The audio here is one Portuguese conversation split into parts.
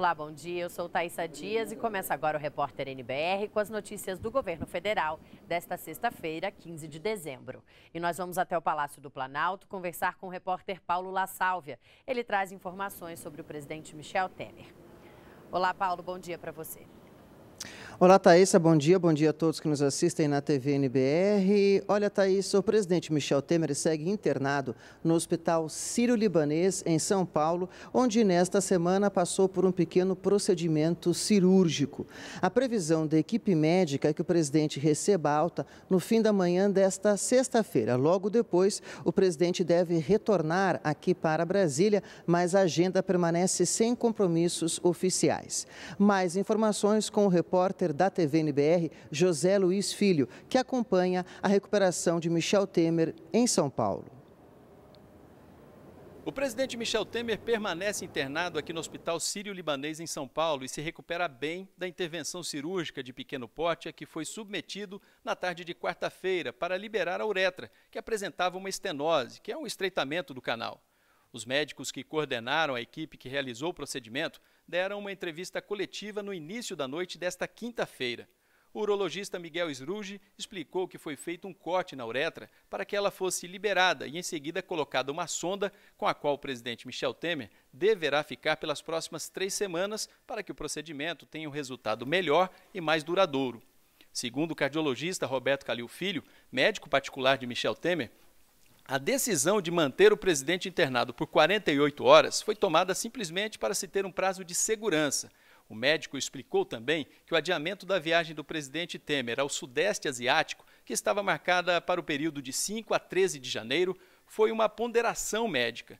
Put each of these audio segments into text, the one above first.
Olá, bom dia. Eu sou Thaisa Dias e começa agora o Repórter NBR com as notícias do governo federal desta sexta-feira, 15 de dezembro. E nós vamos até o Palácio do Planalto conversar com o repórter Paulo La Sálvia. Ele traz informações sobre o presidente Michel Temer. Olá, Paulo, bom dia para você. Olá, Thaisa, bom dia. Bom dia a todos que nos assistem na TV NBR. Olha, Thaís, o presidente Michel Temer segue internado no Hospital Sírio-Libanês, em São Paulo, onde nesta semana passou por um pequeno procedimento cirúrgico. A previsão da equipe médica é que o presidente receba alta no fim da manhã desta sexta-feira. Logo depois, o presidente deve retornar aqui para Brasília, mas a agenda permanece sem compromissos oficiais. Mais informações com o repórter repórter da TV NBR, José Luiz Filho, que acompanha a recuperação de Michel Temer em São Paulo. O presidente Michel Temer permanece internado aqui no Hospital Sírio-Libanês, em São Paulo, e se recupera bem da intervenção cirúrgica de pequeno porte a que foi submetido na tarde de quarta-feira para liberar a uretra, que apresentava uma estenose, que é um estreitamento do canal. Os médicos que coordenaram a equipe que realizou o procedimento deram uma entrevista coletiva no início da noite desta quinta-feira. O urologista Miguel Esruge explicou que foi feito um corte na uretra para que ela fosse liberada e em seguida colocada uma sonda com a qual o presidente Michel Temer deverá ficar pelas próximas três semanas para que o procedimento tenha um resultado melhor e mais duradouro. Segundo o cardiologista Roberto Calil Filho, médico particular de Michel Temer, a decisão de manter o presidente internado por 48 horas foi tomada simplesmente para se ter um prazo de segurança. O médico explicou também que o adiamento da viagem do presidente Temer ao Sudeste Asiático, que estava marcada para o período de 5 a 13 de janeiro, foi uma ponderação médica.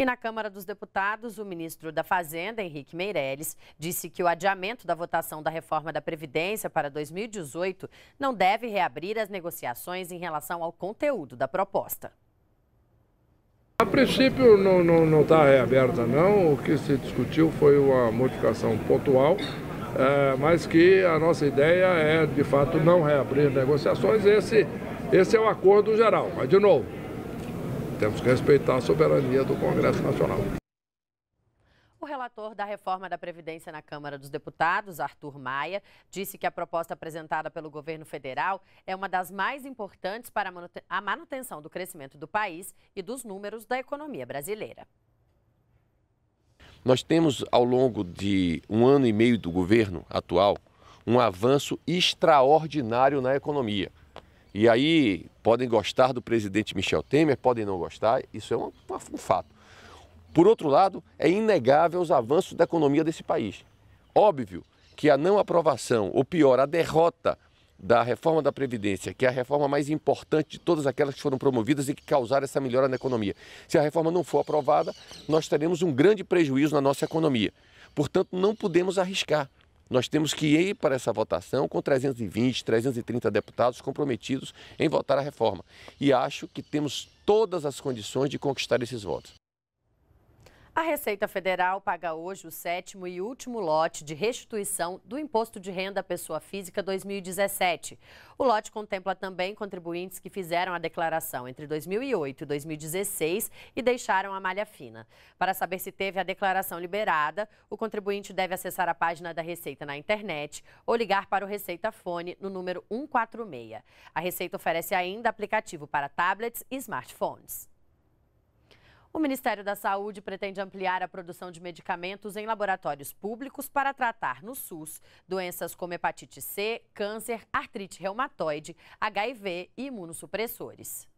E na Câmara dos Deputados, o ministro da Fazenda, Henrique Meirelles, disse que o adiamento da votação da reforma da Previdência para 2018 não deve reabrir as negociações em relação ao conteúdo da proposta. A princípio não está não, não tá reaberta não, o que se discutiu foi uma modificação pontual, é, mas que a nossa ideia é de fato não reabrir negociações, esse, esse é o acordo geral, mas de novo, temos que respeitar a soberania do Congresso Nacional. O relator da reforma da Previdência na Câmara dos Deputados, Arthur Maia, disse que a proposta apresentada pelo governo federal é uma das mais importantes para a manutenção do crescimento do país e dos números da economia brasileira. Nós temos, ao longo de um ano e meio do governo atual, um avanço extraordinário na economia. E aí podem gostar do presidente Michel Temer, podem não gostar, isso é um, um fato. Por outro lado, é inegável os avanços da economia desse país. Óbvio que a não aprovação, ou pior, a derrota da reforma da Previdência, que é a reforma mais importante de todas aquelas que foram promovidas e que causaram essa melhora na economia. Se a reforma não for aprovada, nós teremos um grande prejuízo na nossa economia. Portanto, não podemos arriscar. Nós temos que ir para essa votação com 320, 330 deputados comprometidos em votar a reforma. E acho que temos todas as condições de conquistar esses votos. A Receita Federal paga hoje o sétimo e último lote de restituição do Imposto de Renda à Pessoa Física 2017. O lote contempla também contribuintes que fizeram a declaração entre 2008 e 2016 e deixaram a malha fina. Para saber se teve a declaração liberada, o contribuinte deve acessar a página da Receita na internet ou ligar para o Receita Fone no número 146. A Receita oferece ainda aplicativo para tablets e smartphones. O Ministério da Saúde pretende ampliar a produção de medicamentos em laboratórios públicos para tratar no SUS doenças como hepatite C, câncer, artrite reumatoide, HIV e imunossupressores.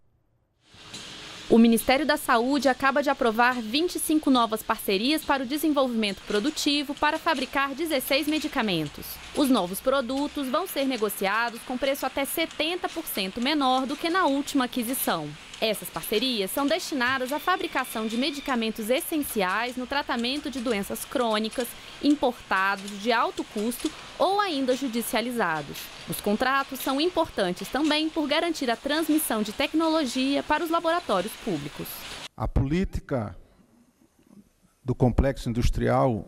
O Ministério da Saúde acaba de aprovar 25 novas parcerias para o desenvolvimento produtivo para fabricar 16 medicamentos. Os novos produtos vão ser negociados com preço até 70% menor do que na última aquisição. Essas parcerias são destinadas à fabricação de medicamentos essenciais no tratamento de doenças crônicas, importados de alto custo ou ainda judicializados. Os contratos são importantes também por garantir a transmissão de tecnologia para os laboratórios públicos. A política do complexo industrial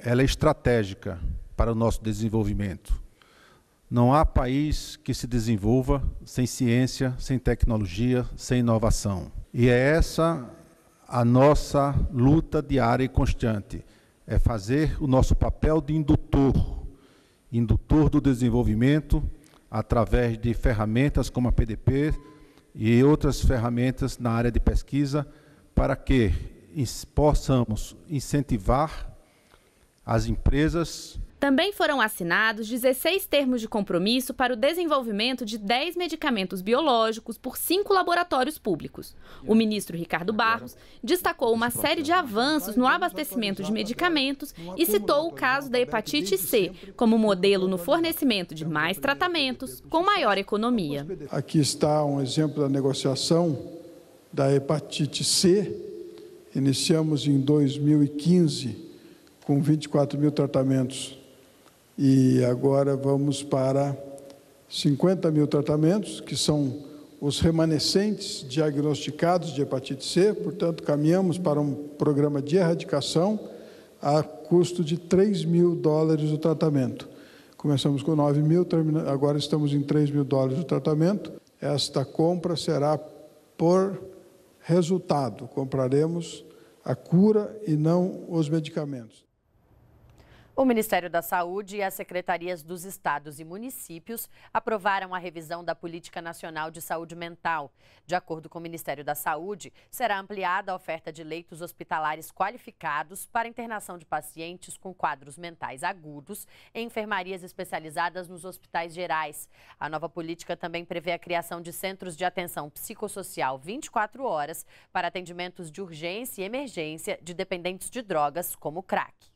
ela é estratégica para o nosso desenvolvimento. Não há país que se desenvolva sem ciência, sem tecnologia, sem inovação. E é essa a nossa luta diária e constante. É fazer o nosso papel de indutor, indutor do desenvolvimento, através de ferramentas como a PDP e outras ferramentas na área de pesquisa, para que possamos incentivar as empresas também foram assinados 16 termos de compromisso para o desenvolvimento de 10 medicamentos biológicos por cinco laboratórios públicos. O ministro Ricardo Barros destacou uma série de avanços no abastecimento de medicamentos e citou o caso da hepatite C como modelo no fornecimento de mais tratamentos com maior economia. Aqui está um exemplo da negociação da hepatite C. Iniciamos em 2015 com 24 mil tratamentos e agora vamos para 50 mil tratamentos, que são os remanescentes diagnosticados de hepatite C, portanto, caminhamos para um programa de erradicação a custo de 3 mil dólares o tratamento. Começamos com 9 mil, agora estamos em 3 mil dólares o tratamento. Esta compra será por resultado, compraremos a cura e não os medicamentos. O Ministério da Saúde e as secretarias dos estados e municípios aprovaram a revisão da Política Nacional de Saúde Mental. De acordo com o Ministério da Saúde, será ampliada a oferta de leitos hospitalares qualificados para internação de pacientes com quadros mentais agudos em enfermarias especializadas nos hospitais gerais. A nova política também prevê a criação de centros de atenção psicossocial 24 horas para atendimentos de urgência e emergência de dependentes de drogas, como o crack.